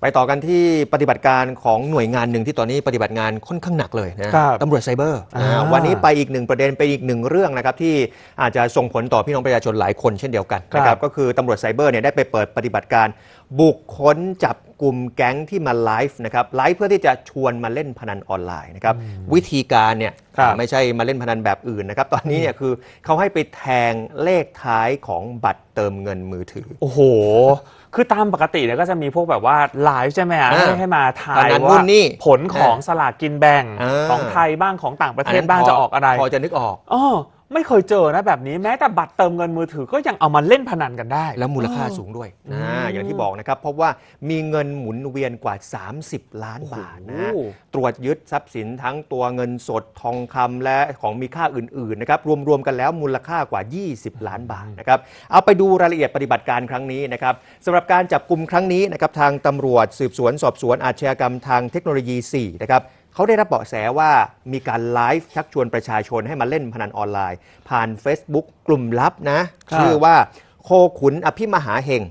ไปต่อกันที่ปฏิบัติการของหน่วยงานหนึ่งที่ตอนนี้ปฏิบัติงานค่อนข้างหนักเลยนะครับตำรวจไซเบอร์วันนี้ไปอีกหนึ่งประเด็นไปอีกหนึ่งเรื่องนะครับที่อาจจะส่งผลต่อพี่น้องประชาชนหลายคนเช่นเดียวกันนะครับก็คือตำรวจไซเบอร์เนี่ยได้ไปเปิดปฏิบัติการบุกค้นจับกลุ่มแก๊งที่มาไลฟ์นะครับไลฟ์เพื่อที่จะชวนมาเล่นพนันออนไลน์นะครับ วิธีการเนี่ยไม่ใช่มาเล่นพนันแบบอื่นนะครับ ตอนนี้เนี่ยคือเขาให้ไปแทงเลขท้ายของบัตรเติมเงินมือถือ โอ้โห คือตามปกติเนี่ยก็จะมีพวกแบบว่าไลฟ์ใช่ไหมฮะให้มาทายว่าผลของสลากกินแบ่งของไทยบ้างของต่างประเทศบ้างจะออกอะไร พอจะนึกออกอ๋อไม่เคยเจอนะแบบนี้แม้แต่บัตรเติมเงินมือถือก็ยังเอามาเล่นพนันกันได้ แล้วมูลค่าสูงด้วยนะอย่างที่บอกนะครับ เพราะว่ามีเงินหมุนเวียนกว่า 30 ล้านบาทนะตรวจยึดทรัพย์สินทั้งตัวเงินสดทองคำและของมีค่าอื่นๆ นะครับ รวม ๆ กันแล้วมูลค่ากว่า 20 ล้านบาทนะครับเอาไปดูรายละเอียดปฏิบัติการครั้งนี้นะครับสำหรับการจับกลุ่มครั้งนี้นะครับทางตำรวจสืบสวนสอบสวนอาชญากรรมทางเทคโนโลยี4นะครับเขาได้รับเบาะแสว่ามีการไลฟ์ชักชวนประชาชนให้มาเล่นพนันออนไลน์ ผ่าน Facebook กลุ่มลับนะชื่อว่าโคขุนอภิมหาเฮง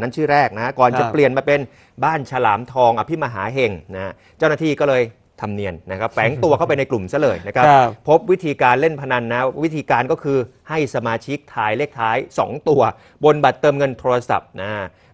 นั่นชื่อแรกนะก่อนจะเปลี่ยนมาเป็นบ้านฉลามทองอภิมหาเฮงนะเจ้าหน้าที่ก็เลยทำเนียนนะครับแฝงตัวเข้าไปในกลุ่มซะเลยนะครับรบพบวิธีการเล่นพนันนะ วิธีการก็คือให้สมาชิกทายเลขท้าย 2 ตัว บนบัตรเติมเงินโทรศัพท์นะ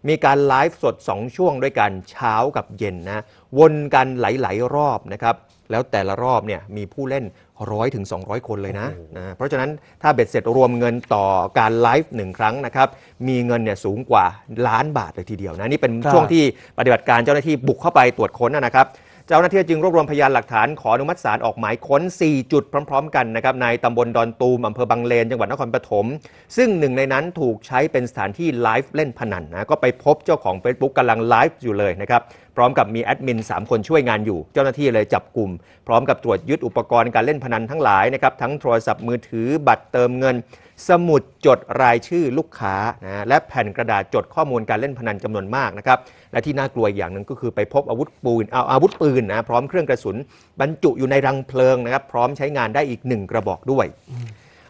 มีการไลฟ์สด 2 ช่วงด้วยกันเช้ากับเย็นนะ วนกันหลายๆรอบนะครับ แล้วแต่ละรอบเนี่ยมีผู้เล่นร้อยถึง200 คนเลยนะนะ เพราะฉะนั้นถ้าเบ็ดเสร็จรวมเงินต่อการไลฟ์หนึ่งครั้งนะครับ มีเงินเนี่ยสูงกว่าล้านบาทเลยทีเดียวนะ นี่เป็นช่วงที่ปฏิบัติการเจ้าหน้าที่บุกเข้าไปตรวจค้นนะครับเจ้าหน้าที่จึงรวบรวมพยานหลักฐานขออนุมัติศาลออกหมายค้น 4 จุดพร้อมๆกันนะครับในตำบลดอนตูม อำเภอบางเลน จังหวัดนครปฐม ซึ่งหนึ่งในนั้นถูกใช้เป็นสถานที่ไลฟ์เล่นพนันนะก็ไปพบเจ้าของ Facebook กำลังไลฟ์อยู่เลยนะครับพร้อมกับมีแอดมิน3คนช่วยงานอยู่ เจ้าหน้าที่เลยจับกลุ่ม พร้อมกับตรวจยึดอุปกรณ์การเล่นพนันทั้งหลายนะครับทั้งโทรศัพท์มือถือ บัตรเติมเงิน สมุดจดรายชื่อลูกค้านะและแผ่นกระดาษจดข้อมูลการเล่นพนันจำนวนมากนะครับและที่น่ากลัวอย่างหนึ่งก็คือไปพบอาวุธปืนเอาอาวุธปืนนะพร้อมเครื่องกระสุนบรรจุอยู่ในรังเพลิงนะครับ พร้อมใช้งานได้อีกหนึ่งกระบอกด้วย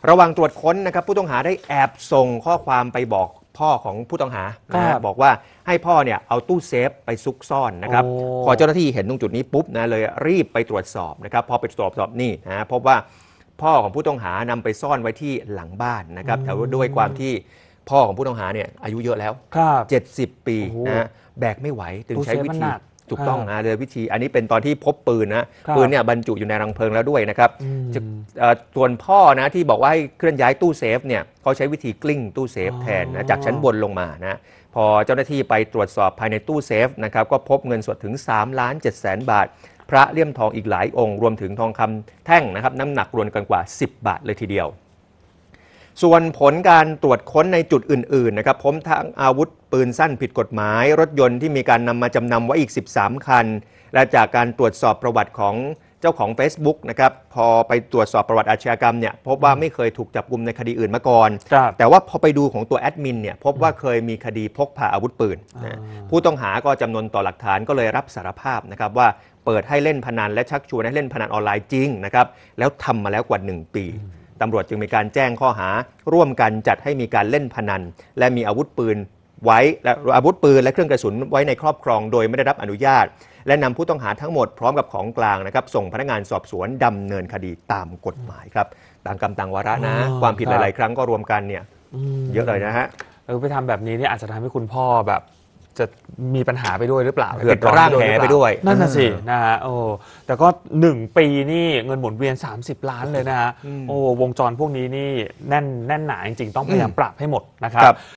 ระหว่างตรวจค้นนะครับผู้ต้องหาได้แอบส่งข้อความไปบอกพ่อของผู้ต้องหาบบอกว่าให้พ่อเนี่ยเอาตู้เซฟไปซุกซ่อนนะครับอพอเจ้าหน้าที่เห็นตรงจุดนี้ปุ๊บนะเลยรีบไปตรวจสอบนะครับพอไปตรวจสอบนี่นะพบว่าพ่อของผู้ต้องหานำไปซ่อนไว้ที่หลังบ้านนะครับแต่ว่าด้วยความที่พ่อของผู้ต้องหาเนี่ยอายุเยอะแล้วเจ็ดสิบปีนะแบกไม่ไหวจึงใช้วิธีถูกต้องนะเรือวิธีอันนี้เป็นตอนที่พบปืนนะปืนเนี่ยบรรจุอยู่ในรังเพลิงแล้วด้วยนะครับส่วนพ่อนะที่บอกว่าให้เคลื่อนย้ายตู้เซฟเนี่ยเขาใช้วิธีกลิ้งตู้เซฟแทนนะจากชั้นบนลงมานะพอเจ้าหน้าที่ไปตรวจสอบภายในตู้เซฟนะครับก็พบเงินสดถึง3ล้าน7แสนบาท พระเลี่ยมทองอีกหลายองค์ รวมถึงทองคำแท่งนะครับน้ำหนักรวมกันกว่า 10 บาทเลยทีเดียวส่วนผลการตรวจค้นในจุดอื่นๆนะครับพบทั้งอาวุธปืนสั้นผิดกฎหมาย รถยนต์ที่มีการนำมาจำนำไว้อีก 13 คัน และจากการตรวจสอบประวัติของเจ้าของ Facebook นะครับพอไปตรวจสอบประวัติอาชญากรรมเนี่ยพบว่าไม่เคยถูกจับกลุมในคดีอื่นมาก่อน แต่ว่าพอไปดูของตัวแอดมินเนี่ยพบว่าเคยมีคดีพกพาอาวุธปืนผู้ต้องหาก็จำนวนต่อหลักฐานก็เลยรับสารภาพนะครับว่าเปิดให้เล่นพนันและชักชวนให้เล่นพนันออนไลน์จริงนะครับแล้วทำมาแล้วกว่า 1 ปีตำรวจจึงมีการแจ้งข้อหาร่วมกันจัดให้มีการเล่นพนัน และมีอาวุธปืนไว้และอาวุธปืนและเครื่องกระสุนไว้ในครอบครอง โดยไม่ได้รับอนุญาต และนำผู้ต้องหาทั้งหมดพร้อมกับของกลางนะครับ ส่งพนักงานสอบสวนดำเนินคดีตามกฎหมายครับต่างกรรมต่างวาระนะความผิดหลายๆครั้งก็รวมกันเนี่ยเยอะเลยนะฮะเออไปทำแบบนี้เนี่ยอาจจะทำให้คุณพ่อแบบจะมีปัญหาไปด้วยหรือเปล่าเกิดร่างแหไปด้วย นั่นน่ะสินะฮะโอ้แต่ก็ 1 ปีนี่เงินหมุนเวียน 30 ล้านเลยนะฮะโอ้วงจรพวกนี้นี่แน่นแน่นหนาจริง ๆ ต้องพยายามปรับให้หมดนะครับ